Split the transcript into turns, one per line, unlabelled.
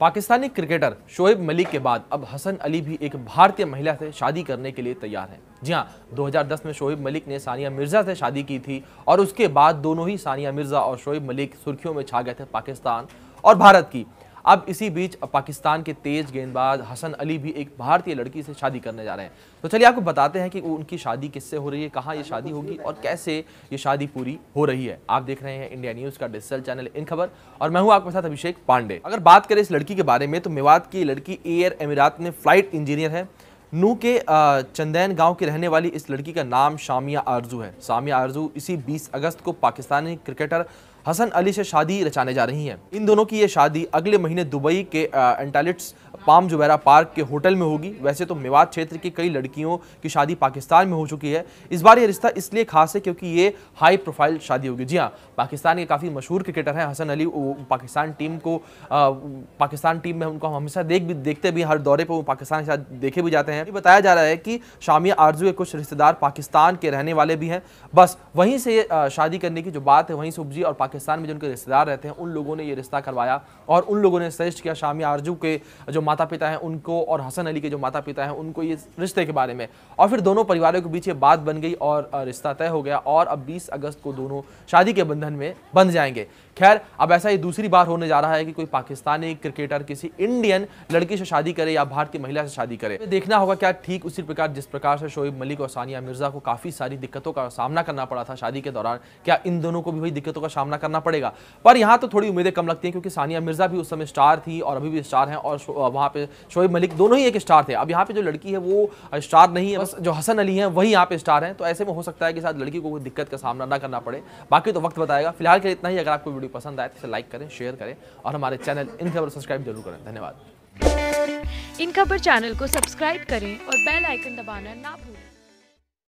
Pakistani cricketer Shoaib Malik के बाद अब हसन अली भी एक भारतीय महिला से शादी करने के लिए तैयार हैं जी हाँ 2010 में शोएब मलिक ने सानिया मिर्जा से शादी की थी और उसके बाद दोनों ही सानिया मिर्जा और शोएब मलिक सुर्खियों में छा गए थे पाकिस्तान और भारत की अब इसी बीच पाकिस्तान के तेज गेंदबाज हसन अली भी एक भारतीय लड़की से शादी करने जा रहे हैं तो चलिए आपको बताते हैं कि उनकी शादी किससे हो रही है कहाँ ये शादी होगी और कैसे ये शादी पूरी हो रही है आप देख रहे हैं इंडिया न्यूज़ का डिजिटल चैनल इन खबर और मैं हूँ आपके साथ अभिषेक पांडे अगर बात करें इस लड़की के बारे में तो मेवात की लड़की एयर अमीरात में फ्लाइट इंजीनियर है नू के चंदैन गांव की रहने वाली इस लड़की का नाम शामिया आरजू है शामिया आरजू इसी 20 अगस्त को पाकिस्तानी क्रिकेटर हसन अली से शादी रचाने जा रही हैं इन दोनों की ये शादी अगले महीने दुबई के एंटालिट्स पाम जुबैरा पार्क के होटल में होगी वैसे तो मेवात क्षेत्र की कई लड़कियों की शादी पाकिस्तान में हो चुकी है इस बार ये रिश्ता इसलिए खास है क्योंकि ये हाई प्रोफाइल शादी होगी जी हाँ पाकिस्तान के काफ़ी मशहूर क्रिकेटर हैं हसन अली वो पाकिस्तान टीम को आ, पाकिस्तान टीम में उनको हम हमेशा देख भी देखते भी हर दौरे पर वो पाकिस्तान के साथ देखे भी जाते हैं बताया जा रहा है कि शामिया आरजू के कुछ रिश्तेदार पाकिस्तान के रहने वाले भी हैं बस वहीं से शादी करने की जो बात है वहीं से उपजी और पाकिस्तान में जो उनके रिश्तेदार रहते हैं उन लोगों ने ये रिश्ता करवाया और उन लोगों ने सजेस्ट किया शामिया आरजू के जो माता माता पिता हैं उनको और हसन अली के जो माता पिता हैं उनको ये रिश्ते के बारे में और फिर दोनों परिवारों के बीच ये बात बन गई और रिश्ता तय हो गया और अब 20 अगस्त को दोनों शादी के बंधन में बंध जाएंगे खैर अब ऐसा ही दूसरी बार होने जा रहा है कि कोई पाकिस्तानी क्रिकेटर किसी इंडियन लड़की से शादी करे या भारतीय महिला से शादी करे देखना होगा क्या ठीक उसी प्रकार जिस प्रकार से शोएब मलिक और सानिया मिर्जा को काफ़ी सारी दिक्कतों का सामना करना पड़ा था शादी के दौरान क्या इन दोनों को भी वही दिक्कतों का सामना करना पड़ेगा पर यहाँ तो थोड़ी उम्मीदें कम लगती हैं क्योंकि सानिया मिर्जा भी उस समय स्टार थी और अभी भी स्टार हैं और वहाँ पे शोएब मलिक दोनों ही एक स्टार थे अब यहाँ पे जो लड़की है वो स्टार नहीं है बस जो हसन अली हैं वही यहाँ पे स्टार हैं तो ऐसे में हो सकता है कि साथ लड़की को कोई दिक्कत का सामना ना करना पड़े बाकी तो वक्त बताएगा फिलहाल के लिए इतना ही अगर आपको वीडियो पसंद आए तो इसे लाइक करें शेयर करें और हमारे चैनल इन खबर सब्सक्राइब जरूर करें धन्यवाद इन खबर चैनल को सब्सक्राइब करें और बेल आइकन दबाना ना भूलें